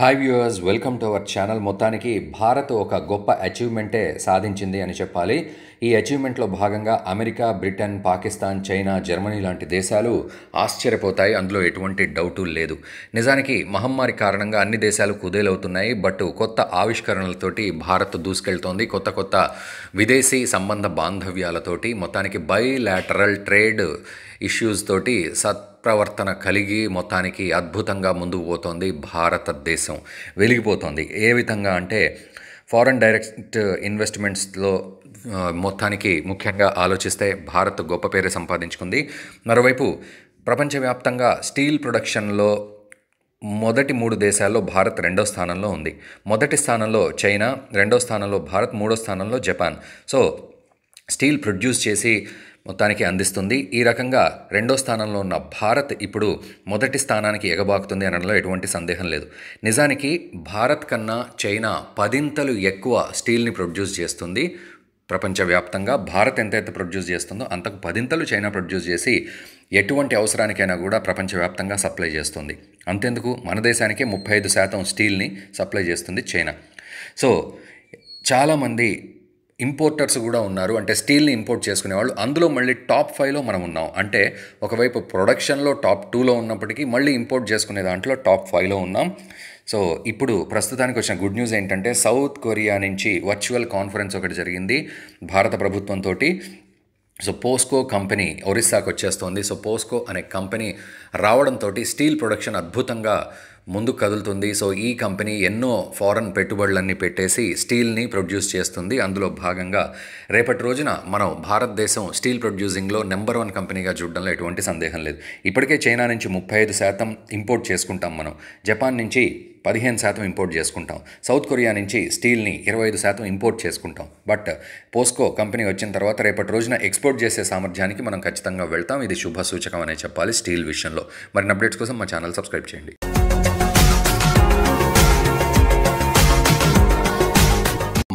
hi viewers welcome to our channel మొత్తానికి భారత్ ఒక గొప్ప అచీవ్మెంటే సాధించింది అని చెప్పాలి ఈ అచీవ్మెంట్లో భాగంగా America Britain Pakistan China Germany లాంటి దేశాలు ఆశ్చర్యపోతాయి అందులో ఎటువంటి డౌటు లేదు నిజానికి మహమ్మారి కారణంగా అన్ని దేశాలు కుదేలవుతున్నాయి బట్ కొత్త ఆవిష్కరణలతోటి భారత్ దూసుకెళ్తోంది కొత్త కొత్త విదేశీ సంబంధ బాంధవ్యాలతోటి మొత్తానికి బై లాటరల్ ట్రేడ్ ఇష్యూస్ తోటి సత్ ప్రవర్తన కలిగి మొత్తానికి అద్భుతంగా ముందుకు పోతోంది భారతదేశం వెలిగిపోతోంది ఏ విధంగా అంటే ఫారెన్ డైరెక్ట్ ఇన్వెస్ట్మెంట్స్లో మొత్తానికి ముఖ్యంగా ఆలోచిస్తే భారత్ గొప్ప పేరు సంపాదించుకుంది మరోవైపు ప్రపంచవ్యాప్తంగా స్టీల్ ప్రొడక్షన్లో మొదటి మూడు దేశాల్లో భారత్ రెండో స్థానంలో ఉంది మొదటి స్థానంలో చైనా రెండో స్థానంలో భారత్ మూడో స్థానంలో జపాన్ సో స్టీల్ ప్రొడ్యూస్ చేసి మొత్తానికి అందిస్తుంది ఈ రకంగా రెండో స్థానంలో ఉన్న భారత్ ఇప్పుడు మొదటి స్థానానికి ఎగబాకుతుంది అనడంలో ఎటువంటి సందేహం లేదు నిజానికి భారత్ కన్నా చైనా పదింతలు ఎక్కువ స్టీల్ని ప్రొడ్యూస్ చేస్తుంది ప్రపంచవ్యాప్తంగా భారత్ ఎంతైతే ప్రొడ్యూస్ చేస్తుందో అంతకు పదింతలు చైనా ప్రొడ్యూస్ చేసి ఎటువంటి అవసరానికైనా కూడా ప్రపంచవ్యాప్తంగా సప్లై చేస్తుంది అంతెందుకు మన దేశానికే ముప్పై ఐదు శాతం స్టీల్ని సప్లై చేస్తుంది చైనా సో చాలామంది ఇంపోర్టర్స్ కూడా ఉన్నారు అంటే స్టీల్ని ఇంపోర్ట్ చేసుకునే వాళ్ళు అందులో మళ్ళీ టాప్ ఫైవ్లో మనం ఉన్నాం అంటే ఒకవైపు ప్రొడక్షన్లో టాప్ టూలో ఉన్నప్పటికీ మళ్ళీ ఇంపోర్ట్ చేసుకునే దాంట్లో టాప్ ఫైవ్లో ఉన్నాం సో ఇప్పుడు ప్రస్తుతానికి వచ్చిన గుడ్ న్యూస్ ఏంటంటే సౌత్ కొరియా నుంచి వర్చువల్ కాన్ఫరెన్స్ ఒకటి జరిగింది భారత ప్రభుత్వంతో సో పోస్కో కంపెనీ ఒరిస్సాకు వచ్చేస్తోంది సో పోస్కో అనే కంపెనీ రావడంతో స్టీల్ ప్రొడక్షన్ అద్భుతంగా ముందు కదులుతుంది సో ఈ కంపెనీ ఎన్నో ఫారెన్ పెట్టుబడులన్నీ పెట్టేసి స్టీల్ని ప్రొడ్యూస్ చేస్తుంది అందులో భాగంగా రేపటి రోజున మనం భారతదేశం స్టీల్ ప్రొడ్యూసింగ్లో నెంబర్ వన్ కంపెనీగా చూడడంలో ఎటువంటి సందేహం లేదు ఇప్పటికే చైనా నుంచి ముప్పై ఐదు శాతం ఇంపోర్ట్ చేసుకుంటాం మనం జపాన్ నుంచి పదిహేను శాతం ఇంపోర్ట్ చేసుకుంటాం సౌత్ కొరియా నుంచి స్టీల్ని ఇరవై ఐదు శాతం ఇంపోర్ట్ చేసుకుంటాం బట్ పోస్కో కంపెనీ వచ్చిన తర్వాత రేపటి రోజున ఎక్స్పోర్ట్ చేసే సామర్థ్యానికి మనం ఖచ్చితంగా వెళ్తాం ఇది శుభ సూచకం అనే చెప్పాలి స్టీల్ విషయంలో మరిన్ని అప్డేట్స్ కోసం మా ఛానల్ సబ్స్క్రైబ్ చేయండి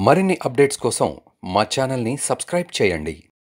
మరిన్ని అప్డేట్స్ కోసం మా ఛానల్ని సబ్స్క్రైబ్ చేయండి